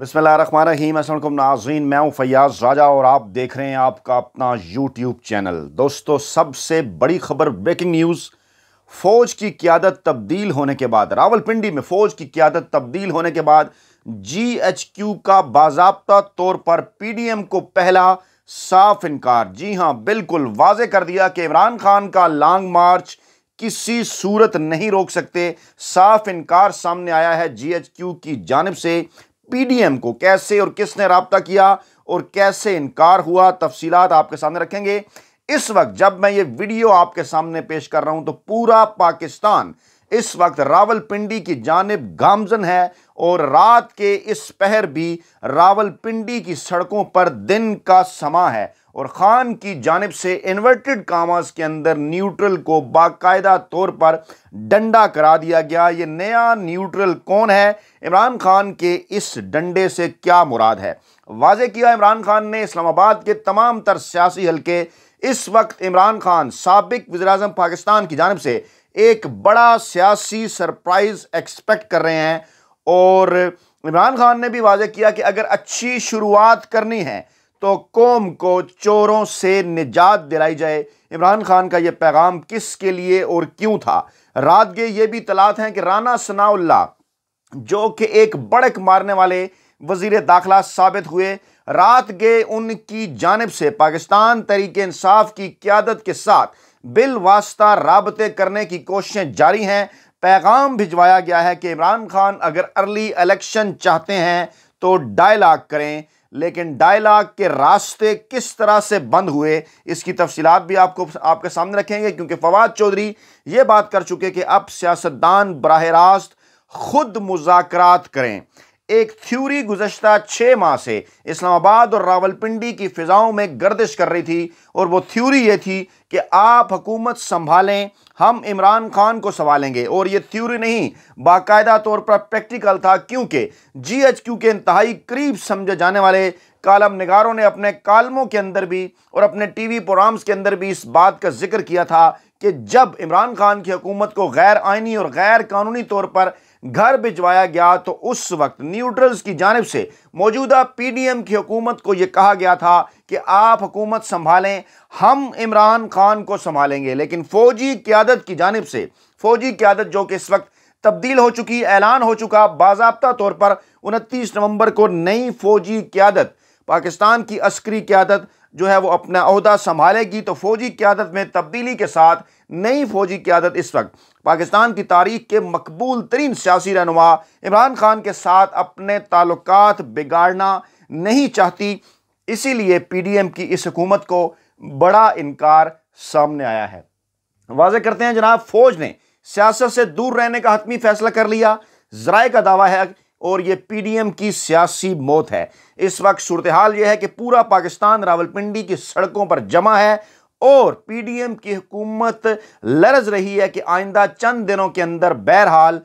बसमीम असल नाजीन मैं हूं फैयाज़ राजा और आप देख रहे हैं आपका अपना यूट्यूब चैनल दोस्तों सबसे बड़ी खबर ब्रेकिंग न्यूज़ फ़ौज की क्यादत तब्दील होने के बाद रावलपिंडी में फ़ौज की क्यादत तब्दील होने के बाद जी एच क्यू का बाबा तौर पर पी डी एम को पहला साफ इनकार जी हाँ बिल्कुल वाजे कर दिया कि इमरान खान का लॉन्ग मार्च किसी सूरत नहीं रोक सकते साफ इनकार सामने आया है जीएचक्यू की जानब से पीडीएम को कैसे और किसने रबता किया और कैसे इनकार हुआ तफसीलात आपके सामने रखेंगे इस वक्त जब मैं ये वीडियो आपके सामने पेश कर रहा हूं तो पूरा पाकिस्तान इस वक्त रावलपिंडी की जानब गामजन है और रात के इस पहर भी रावलपिंडी की सड़कों पर दिन का समा है और ख़ान की जानब से इन्वर्टेड कामास के अंदर न्यूट्रल को बाकायदा तौर पर डंडा करा दिया गया ये नया न्यूट्रल कौन है इमरान खान के इस डंडे से क्या मुराद है वाज किया इमरान खान ने इस्लामाबाद के तमाम तर सियासी हलके इस वक्त इमरान खान सबक अजम पाकिस्तान की जानब से एक बड़ा सियासी सरप्राइज़ एक्सपेक्ट कर रहे हैं और इमरान खान ने भी वाजह किया कि अगर अच्छी शुरुआत करनी है तो कौम को चोरों से निजात दिलाई जाए इमरान खान का यह पैगाम किस के लिए और क्यों था रात गए यह भी तलात हैं कि राना सनाउल्ला जो कि एक बड़क मारने वाले वजीर दाखिला साबित हुए रात गए उनकी जानब से पाकिस्तान तरीके इंसाफ की क्यादत के साथ बिल वास्ता रबते करने की कोशिशें जारी हैं पैगाम भिजवाया गया है कि इमरान खान अगर अर्ली इलेक्शन चाहते हैं तो डायलाग करें लेकिन डायलाग के रास्ते किस तरह से बंद हुए इसकी तफसीत भी आपको आपके सामने रखेंगे क्योंकि फवाद चौधरी ये बात कर चुके कि अब सियासतदान बरह रास्त खुद मुजाकर करें एक थ्यूरी गुजशत छः माह से इस्लामाबाद और रावलपिंडी की फ़िज़ाओं में गर्दिश कर रही थी और वो थ्यूरी ये थी कि आप हुकूमत संभालें हम इमरान खान को संभालेंगे और ये थ्यूरी नहीं बाकायदा तौर पर प्रैक्टिकल था क्योंकि जी एच क्यू के इंतहाई करीब समझे जाने वाले कालम नगारों ने अपने कालमों के अंदर भी और अपने टी वी प्रोग्राम्स के अंदर भी इस बात का जिक्र किया था कि जब इमरान खान की हुकूमत को गैर आइनी और गैर कानूनी तौर पर घर भिजवाया गया तो उस वक्त न्यूट्रल्स की जानब से मौजूदा पीडीएम की हुकूमत को यह कहा गया था कि आप हुकूमत संभालें हम इमरान खान को संभालेंगे लेकिन फौजी क्यादत की जानब से फौजी क्यादत जो कि इस वक्त तब्दील हो चुकी ऐलान हो चुका बाबा तौर पर उनतीस नवंबर को नई फौजी क्यादत पाकिस्तान की अस्करी क्यादत जो है वो अपना अहदा संभालेगी तो फौजी क्यादत में तब्दीली के साथ नई फौजी क्यादत इस वक्त पाकिस्तान की तारीख के मकबूल तरीन सियासी रहनुमा इमरान खान के साथ अपने ताल्लुक बिगाड़ना नहीं चाहती इसीलिए पी डी एम की इस हकूमत को बड़ा इनकार सामने आया है वाजह करते हैं जनाब फौज ने सियासत से दूर रहने का हतमी फैसला कर लिया जराए का दावा है और ये पी डी एम की सियासी मौत है इस वक्त सूरत हाल यह है कि पूरा पाकिस्तान रावलपिंडी की सड़कों पर जमा है और पीडीएम की हुकूमत लरज रही है कि आइंदा चंद दिनों के अंदर बहरहाल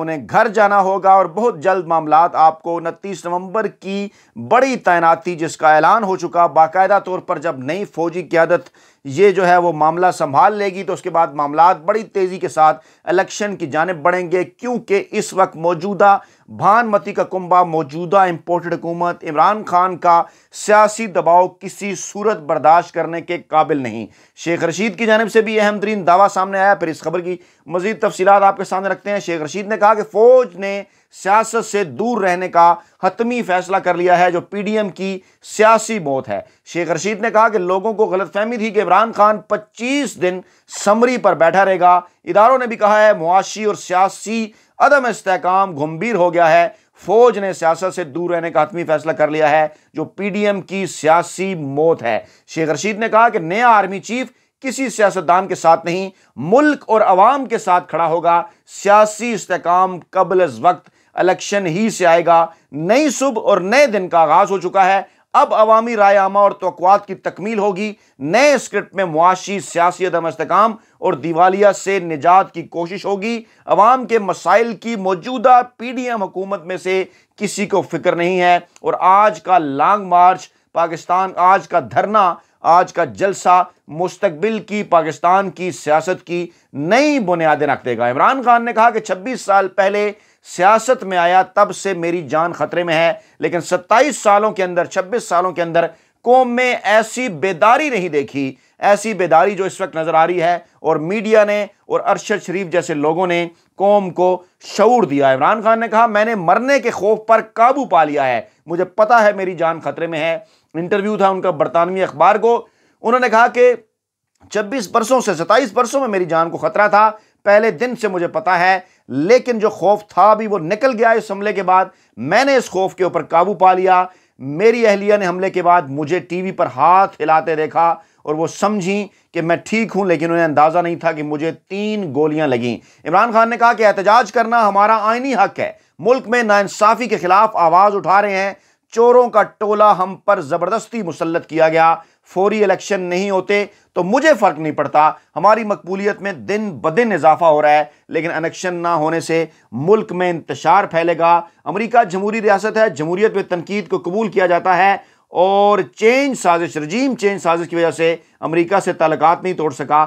उन्हें घर जाना होगा और बहुत जल्द मामला आपको उनतीस नवंबर की बड़ी तैनाती जिसका ऐलान हो चुका बाकायदा तौर पर जब नई फौजी क्यादत ये जो है वो मामला संभाल लेगी तो उसके बाद मामला बड़ी तेज़ी के साथ इलेक्शन की जानब बढ़ेंगे क्योंकि इस वक्त मौजूदा भानमती का कुंबा मौजूदा इम्पोर्टेड हुकूमत इमरान खान का सियासी दबाव किसी सूरत बर्दाश्त करने के काबिल नहीं शेख रशीद की जानब से भी अहम तरीन दावा सामने आया फिर इस खबर की मजीद तफसीत आपके सामने रखते हैं शेख रशीद ने कहा कि फ़ौज ने सियासत से दूर रहने का हतमी फैसला कर लिया है जो पीडीएम की सियासी मौत है शेख रशीद ने कहा कि लोगों को गलतफहमी थी कि इमरान खान 25 दिन समरी पर बैठा रहेगा इदारों ने भी कहा है मुआशी और सियासी अदम इस्तेकाम गंभीर हो गया है फौज ने सियासत से दूर रहने का हतमी फैसला कर लिया है जो पीडीएम की सियासी मौत है शेख रशीद ने कहा कि नया आर्मी चीफ किसी सियासतदान के साथ नहीं मुल्क और अवाम के साथ खड़ा होगा सियासी इस्तेकाम कबल वक्त इलेक्शन ही से आएगा नई सुबह और नए दिन का आगाज हो चुका है अब अवामी रायनामा और तोक़ात की तकमील होगी नए स्क्रिप्ट में मुआशी सियासी अदम इसकाम और दिवालिया से निजात की कोशिश होगी अवाम के मसाइल की मौजूदा पी डी एम हुकूमत में से किसी को फिक्र नहीं है और आज का लॉन्ग मार्च पाकिस्तान आज का धरना आज का जलसा मुस्तबिल की पाकिस्तान की सियासत की नई बुनियादें रख देगा इमरान खान ने कहा कि छब्बीस साल पहले सियासत में आया तब से मेरी जान खतरे में है लेकिन 27 सालों के अंदर 26 सालों के अंदर कौम में ऐसी बेदारी नहीं देखी ऐसी बेदारी जो इस वक्त नज़र आ रही है और मीडिया ने और अरशद शरीफ जैसे लोगों ने कौम को शूर दिया इमरान खान ने कहा मैंने मरने के खौफ पर काबू पा लिया है मुझे पता है मेरी जान खतरे में है इंटरव्यू था उनका बरतानवी अखबार को उन्होंने कहा कि छब्बीस बरसों से सत्ताईस बरसों में मेरी जान को खतरा था पहले दिन से मुझे पता है लेकिन जो खौफ था भी वो निकल गया इस हमले के बाद मैंने इस खौफ के ऊपर काबू पा लिया मेरी अहलिया ने हमले के बाद मुझे टीवी पर हाथ हिलाते देखा और वो समझी कि मैं ठीक हूं लेकिन उन्हें अंदाज़ा नहीं था कि मुझे तीन गोलियां लगी इमरान खान ने कहा कि एहतजाज करना हमारा आइनी हक है मुल्क में नाइंसाफी के खिलाफ आवाज़ उठा रहे हैं चोरों का टोला हम पर ज़बरदस्ती मुसलत किया गया फौरी इलेक्शन नहीं होते तो मुझे फ़र्क नहीं पड़ता हमारी मकबूलियत में दिन ब दिन इजाफा हो रहा है लेकिन अनक्शन ना होने से मुल्क में इंतशार फैलेगा अमरीका जमहूरी रियासत है जमहूरियत में तनकीद को कबूल किया जाता है और चेंज साजिश रजीम चेंज साजिश की वजह से अमरीका से तलक़ात नहीं तोड़ सका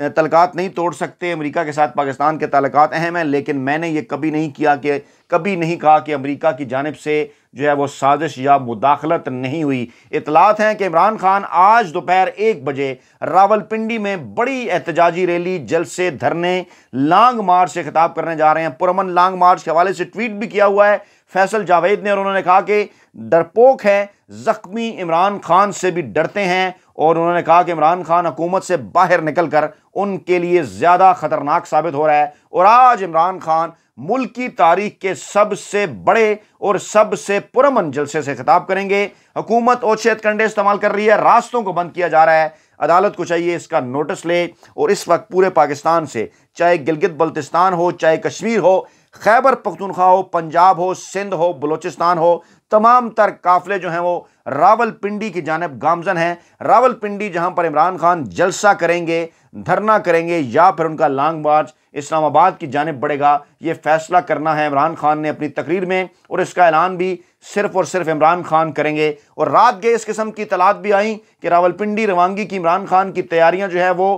तलक़ात नहीं तोड़ सकते अमेरिका के साथ पाकिस्तान के तलक़ अहम हैं लेकिन मैंने ये कभी नहीं किया कि कभी नहीं कहा कि अमेरिका की जानब से जो है वो साजिश या मुदाखलत नहीं हुई इतलात हैं कि इमरान खान आज दोपहर एक बजे रावलपिंडी में बड़ी एहतजाजी रैली जलसे धरने लांग मार्च से खिताब करने जा रहे हैं पुरमन लांग मार्च के हवाले से ट्वीट भी किया हुआ है फैसल जावेद ने और उन्होंने कहा कि डरपोक है ज़ख्मी इमरान खान से भी डरते हैं और उन्होंने कहा कि इमरान खान हुकूमत से बाहर निकल कर उनके लिए ज़्यादा ख़तरनाक साबित हो रहा है और आज इमरान खान मुल्क की तारीख के सबसे बड़े और सबसे पुरमन जलसे से खिताब करेंगे हुकूमत ओछेत कंडे इस्तेमाल कर रही है रास्तों को बंद किया जा रहा है अदालत को चाहिए इसका नोटिस ले और इस वक्त पूरे पाकिस्तान से चाहे गिलगित बल्तिस्तान हो चाहे कश्मीर हो खैबर पख्तनख्वा हो पंजाब हो सिंध हो बलोचिस्तान हो तमाम तर काफले जो हैं वो रावलपिंडी की जानब गामजन रावल रावलपिंडी जहां पर इमरान खान जलसा करेंगे धरना करेंगे या फिर उनका लॉन्ग मार्च इस्लामाबाद की जानब बढ़ेगा ये फैसला करना है इमरान खान ने अपनी तकरीर में और इसका ऐलान भी सिर्फ और सिर्फ इमरान खान करेंगे और रात गए इस किस्म की तलाद भी आई कि रावलपिंडी रवानगी की इमरान खान की तैयारियाँ जो है वो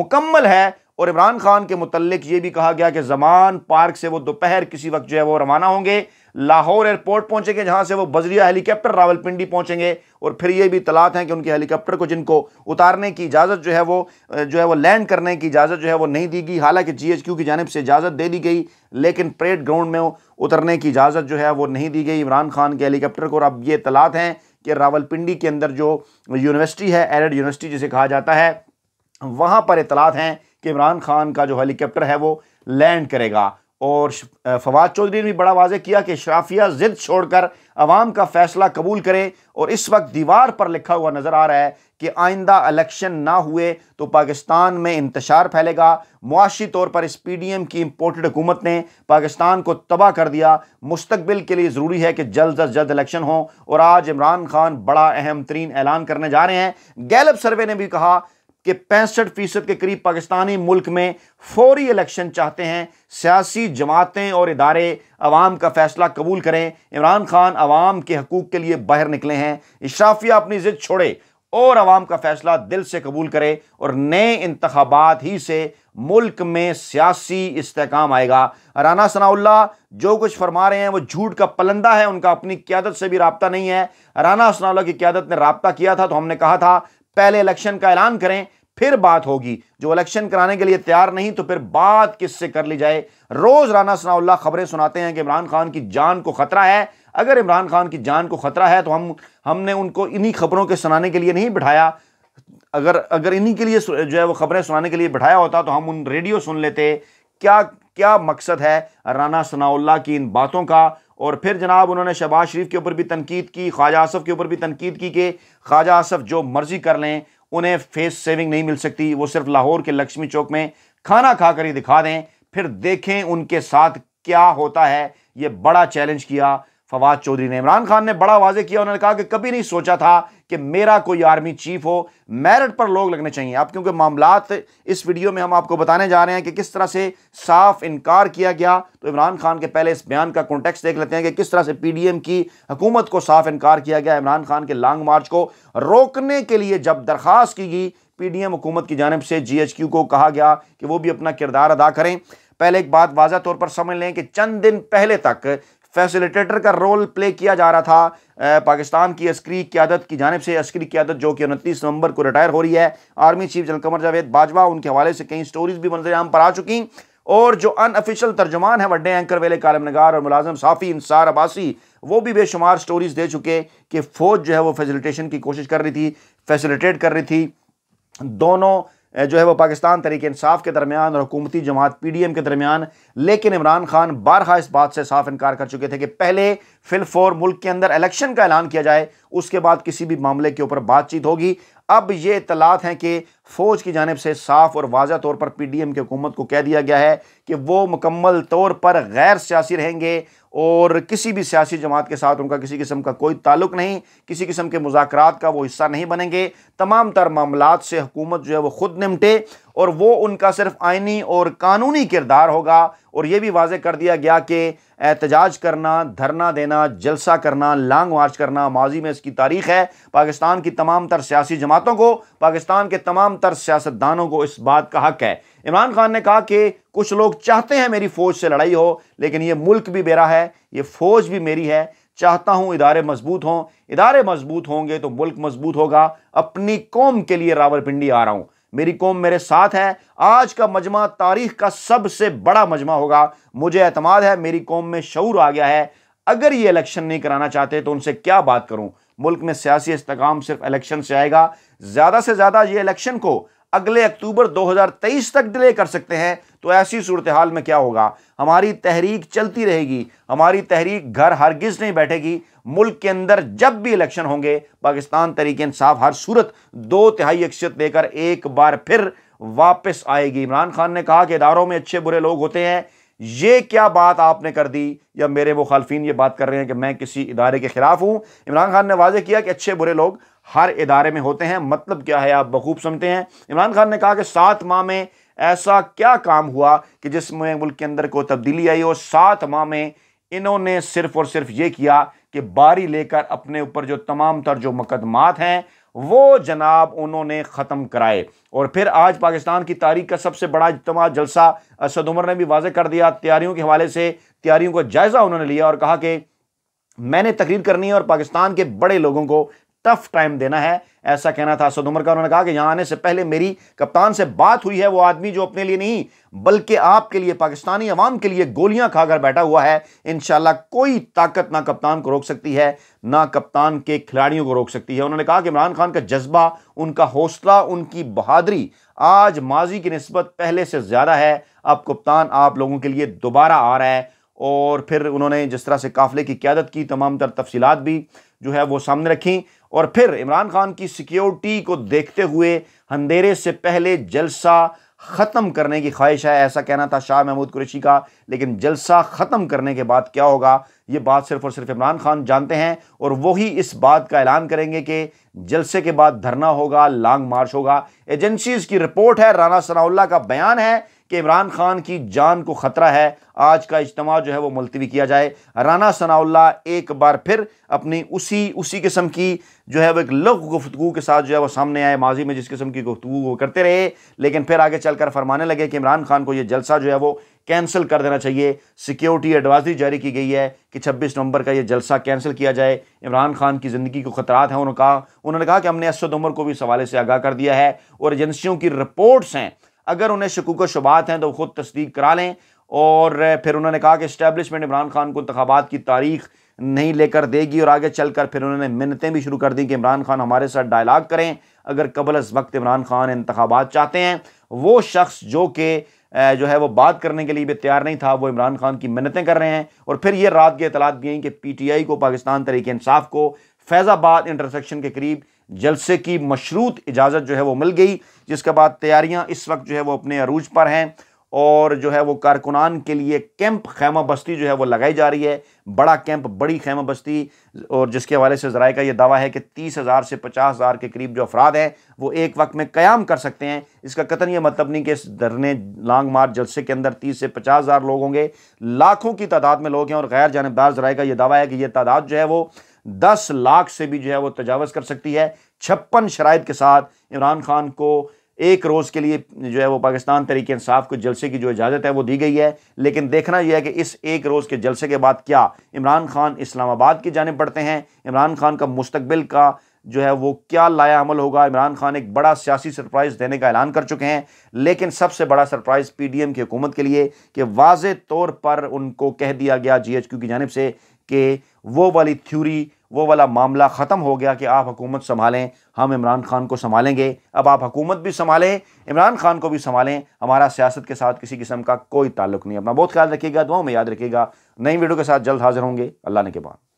मुकम्मल है और इमरान खान के मुतलक ये भी कहा गया कि जमान पार्क से वो दोपहर किसी वक्त जो है वो रवाना होंगे लाहौर एयरपोर्ट पहुंचेंगे जहां से वो बजरिया हेलीकॉप्टर रावलपिंडी पहुंचेंगे और फिर ये भी तलात हैं कि उनके हेलीकॉप्टर को जिनको उतारने की इजाज़त जो है वो जो है वो लैंड करने की इजाज़त जो है वो नहीं दी गई हालांकि जीएचक्यू की जानब से इजाज़त दे दी गई लेकिन परेड ग्राउंड में उतरने की इजाज़त जो है वो नहीं दी गई इमरान खान के हेलीकॉप्टर को और अब ये तलात हैं कि रावलपिंडी के अंदर जो यूनिवर्सिटी है एरड यूनिवर्सिटी जिसे कहा जाता है वहाँ पर इतलात हैं कि इमरान खान का जो हेलीकॉप्टर है वो लैंड करेगा और फवाद चौधरी ने भी बड़ा वाजे किया कि शराफिया ज़िद छोड़कर अवाम का फैसला कबूल करें और इस वक्त दीवार पर लिखा हुआ नज़र आ रहा है कि आइंदा इलेक्शन ना हुए तो पाकिस्तान में इंतशार फैलेगा मुआशी तौर पर इस पी डी एम की इम्पोर्टेड हुकूमत ने पाकिस्तान को तबाह कर दिया मुस्तबिल के लिए ज़रूरी है कि जल्द अज जल्द इलेक्शन हों और आज इमरान खान बड़ा अहम तरीन ऐलान करने जा रहे हैं गैलब सर्वे ने भी कहा कि पैंसठ फीसद के करीब पाकिस्तानी मुल्क में फौरी इलेक्शन चाहते हैं सियासी जमातें और इदारे अवाम का फैसला कबूल करें इमरान खान अवाम के हकूक के लिए बाहर निकले हैं इशाफिया अपनी जिद छोड़े और अवाम का फैसला दिल से कबूल करे और नए इंतबात ही से मुल्क में सियासी इस्तेकाम आएगा राना सनाउल्ला जो कुछ फरमा रहे हैं वो झूठ का पलंदा है उनका अपनी क्यादत से भी रबता नहीं है राना सनाउल्ला की क्यादत ने रबता किया था तो हमने कहा था पहले इलेक्शन का ऐलान करें फिर बात होगी जो इलेक्शन कराने के लिए तैयार नहीं तो फिर बात किससे कर ली जाए रोज राना सनाउल्ला खबरें सुनाते हैं कि इमरान खान की जान को खतरा है अगर इमरान खान की जान को खतरा है तो हम हमने उनको इन्हीं खबरों के सुनाने के लिए नहीं बिठाया अगर अगर इन्हीं के लिए जो है वो खबरें सुनाने के लिए बिठाया होता तो हम उन रेडियो सुन लेते क्या क्या मकसद है राना सनाउल्ला की इन बातों का और फिर जनाब उन्होंने शहबाज शरीफ के ऊपर भी तनकीद की ख्वाजा आसफ़ के ऊपर भी तनकीद की कि ख्वाजा आसफ़ जो मर्ज़ी कर लें उन्हें फेस सेविंग नहीं मिल सकती वो सिर्फ लाहौर के लक्ष्मी चौक में खाना खाकर ही दिखा दें फिर देखें उनके साथ क्या होता है ये बड़ा चैलेंज किया फवाद चौधरी ने इमरान खान ने बड़ा वाजे किया उन्होंने कहा कि कभी नहीं सोचा था कि मेरा कोई आर्मी चीफ हो मेरिट पर लोग लगने चाहिए आप क्योंकि मामला इस वीडियो में हम आपको बताने जा रहे हैं कि किस तरह से साफ इनकार किया गया तो इमरान खान के पहले इस बयान का कॉन्टेक्स देख लेते हैं कि किस तरह से पी डी एम की हुकूमत को साफ इनकार किया गया इमरान खान के लॉन्ग मार्च को रोकने के लिए जब दरख्वास्त की गई पी डी एम हुकूमत की जानब से जी एच क्यू को कहा गया कि वो भी अपना किरदार अदा करें पहले एक बात वाजह तौर पर समझ लें कि चंद दिन पहले तक फैसिलिटेटर का रोल प्ले किया जा रहा था पाकिस्तान की अस्करी क्यादत की जानब से अस्करी क्यादत जो कि उनतीस नवंबर को रिटायर हो रही है army chief general Qamar Javed Bajwa उनके हवाले से कई स्टोरीज भी मंजर आम पर आ चुकी और जो अनऑफिशियल तर्जुमान है वड्डे एंकर वेले कालम नगार और मुलाजम साफ़ी इंसार अबासी वो भी बेशुमार स्टोरीज़ दे चुके कि फ़ौज जो है वो फैसिलिटेशन की कोशिश कर रही थी फैसिलिटेट कर रही थी दोनों जो है वो पाकिस्तान तरीके इंसाफ के दरमियान और हुकूमती जमात पी डी एम के दरमियान लेकिन इमरान खान बारहा इस बात से साफ इनकार कर चुके थे कि पहले फिलफौर मुल्क के अंदर इलेक्शन का ऐलान किया जाए उसके बाद किसी भी मामले के ऊपर बातचीत होगी अब ये इतलात हैं कि फ़ौज की जानब से साफ और वाजह तौर पर पी डी एम की हुकूमत को कह दिया गया है कि वो मुकम्मल तौर पर गैर सियासी रहेंगे और किसी भी सियासी जमात के साथ उनका किसी किस्म का कोई ताल्लुक नहीं किसी किस्म के मुजाक का वो हिस्सा नहीं बनेंगे तमाम तर मामला से हुकूमत जो है वो ख़ुद निमटे और वो उनका सिर्फ आइनी और कानूनी किरदार होगा और ये भी वाजह कर दिया गया कि एहतजाज करना धरना देना जलसा करना लॉन्ग मार्च करना माजी में इसकी तारीख है पाकिस्तान की तमाम तर सियासी जमातों को पाकिस्तान के तमाम तर सियासतदानों को इस बात का हक है इमरान खान ने कहा कि कुछ लोग चाहते हैं मेरी फ़ौज से लड़ाई हो लेकिन ये मुल्क भी मेरा है ये फ़ौज भी मेरी है चाहता हूँ इदारे मजबूत हों इदारे मजबूत होंगे तो मुल्क मजबूत होगा अपनी कौम के लिए रावलपिंडी आ रहा हूँ मेरी कौम मेरे साथ है आज का मजमा तारीख का सबसे बड़ा मजमा होगा मुझे अतमाद है मेरी कौम में शूर आ गया है अगर ये इलेक्शन नहीं कराना चाहते तो उनसे क्या बात करूं मुल्क में सियासी इस्तकाम सिर्फ इलेक्शन से आएगा ज़्यादा से ज़्यादा ये इलेक्शन को अगले अक्टूबर 2023 तक डिले कर सकते हैं तो ऐसी सूरत हाल में क्या होगा हमारी तहरीक चलती रहेगी हमारी तहरीक घर हर गिज़ नहीं बैठेगी मुल्क के अंदर जब भी इलेक्शन होंगे पाकिस्तान तरीके इंसाफ हर सूरत दो तिहाई अक्सियत देकर एक बार फिर वापस आएगी इमरान खान ने कहा कि इदारों में अच्छे बुरे लोग होते हैं ये क्या बात आपने कर दी या मेरे मुखालफी ये बात कर रहे हैं कि मैं किसी इदारे के ख़िलाफ़ हूँ इमरान खान ने वाजे किया कि अच्छे बुरे लोग हर इदारे में होते हैं मतलब क्या है आप बखूब समझते हैं इमरान खान ने कहा कि सात माह में ऐसा क्या काम हुआ कि जिसमें मुल्क के अंदर को तब्दीली आई और सात माह में इन्होंने सिर्फ और सिर्फ ये किया कि बारी लेकर अपने ऊपर जो तमाम तर जो मुकदमात हैं वो जनाब उन्होंने ख़त्म कराए और फिर आज पाकिस्तान की तारीख का सबसे बड़ा इज्तम जलसा असद उमर ने भी वाजे कर दिया तैयारियों के हवाले से तैयारियों का जायज़ा उन्होंने लिया और कहा कि मैंने तकरीर करनी है और पाकिस्तान के बड़े लोगों को टफ टाइम देना है ऐसा कहना था असद उमर का उन्होंने कहा कि यहाँ आने से पहले मेरी कप्तान से बात हुई है वो आदमी जो अपने लिए नहीं बल्कि आपके लिए पाकिस्तानी अवाम के लिए गोलियां खाकर बैठा हुआ है इन कोई ताकत ना कप्तान को रोक सकती है ना कप्तान के खिलाड़ियों को रोक सकती है उन्होंने कहा कि इमरान खान का जज्बा उनका हौसला उनकी बहादरी आज माजी की नस्बत पहले से ज़्यादा है अब कप्तान आप लोगों के लिए दोबारा आ रहा है और फिर उन्होंने जिस तरह से काफ़िले की क्यादत की तमाम तर तफसीत भी जो है वो सामने रखी और फिर इमरान खान की सिक्योरिटी को देखते हुए अंधेरे से पहले जलसा ख़त्म करने की ख्वाहिश है ऐसा कहना था शाह महमूद कुरैशी का लेकिन जलसा ख़त्म करने के बाद क्या होगा ये बात सिर्फ और सिर्फ इमरान खान जानते हैं और वही इस बात का ऐलान करेंगे कि जलसे के बाद धरना होगा लॉन्ग मार्च होगा एजेंसीज़ की रिपोर्ट है राना सनाउल्ला का बयान है कि इमरान खान की जान को ख़तरा है आज का इज्तम जो है वो मुलतवी किया जाए राना सनाउल्ला एक बार फिर अपनी उसी उसी किस्म की जो है वो एक लघु गुफ्तु के साथ जो है वो सामने आए माजी में जिस किस्म की गुफ्तु वो करते रहे लेकिन फिर आगे चलकर फरमाने लगे कि इमरान खान को ये जलसा जो है वो कैंसिल कर देना चाहिए सिक्योरिटी एडवाइजरी जारी की गई है कि 26 नवंबर का ये जलसा कैंसिल किया जाए इमरान खान की ज़िंदगी को ख़तरात हैं उन्होंने कहा उन्होंने कहा कि हमने असद उमर को भी इस हवाले से आगाह कर दिया है और एजेंसियों की रिपोर्ट्स हैं अगर उन्हें शकूक व शुबात हैं तो ख़ुद तस्दीक करा लें और फिर उन्होंने कहा कि इस्टेबलिशमेंट इमरान खान को इंतबात की तारीख नहीं लेकर देगी और आगे चल कर फिर उन्होंने मिन्नतें भी शुरू कर दी कि इमरान खान हमारे साथ डायलाग करें अगर कबल अज वक्त इमरान खान इंतबात चाहते हैं वो शख्स जो कि जो है वो बात करने के लिए भी तैयार नहीं था वो इमरान खान की मिन्नतें कर रहे हैं और फिर ये रात की इतलात भी हैं कि पी टी आई को पाकिस्तान तरीके इंसाफ को फैज़ाबाद इंटरसेक्शन के करीब जलसे की मशरूत इजाज़त जो है वो मिल गई जिसके बाद तैयारियां इस वक्त जो है वो अपने अरूज पर हैं और जो है वो कारकुनान के लिए कैंप खैमा बस्ती जो है वो लगाई जा रही है बड़ा कैंप बड़ी खैमा बस्ती और जिसके हवाले से ज़राए का ये दावा है कि तीस हज़ार से पचास हज़ार के करीब जो अफराद हैं वो एक वक्त में क्याम कर सकते हैं इसका कतन ये मतलब नहीं कि इस धरने लांग मार्च जलसे के अंदर तीस से पचास हज़ार लोग होंगे लाखों की तादाद में लोग हैं और गैर जानबदार ज़राए का ये दावा है कि यह तादाद जो है वो दस लाख से भी जो है वो तजावज़ कर सकती है छप्पन शराब के साथ इमरान खान को एक रोज़ के लिए जो है वो पाकिस्तान तरीके इंसाफ को जलसे की जो इजाज़त है वो दी गई है लेकिन देखना यह है कि इस एक रोज़ के जलसे के बाद क्या इमरान खान इस्लामाबाद की जानब बढ़ते हैं इमरान खान का मुस्तबिल का जो है वो क्या लाया अमल होगा इमरान खान एक बड़ा सियासी सरप्राइज़ देने का ऐलान कर चुके हैं लेकिन सबसे बड़ा सरप्राइज़ पी डी एम की हुकूमत के लिए कि वाज तौर पर उनको कह दिया गया जी एच क्यू की जानब से कि वो वाली थ्यूरी वो वाला मामला ख़त्म हो गया कि आप हुकूमत संभालें हम इमरान खान को संभालेंगे अब आप हुकूमत भी संभालें इमरान खान को भी संभालें हमारा सियासत के साथ किसी किस्म का कोई ताल्लुक नहीं अपना बहुत ख्याल रखिएगा दुआओं में याद रखिएगा नई वीडियो के साथ जल्द हाजिर होंगे अल्लाह ने के बाद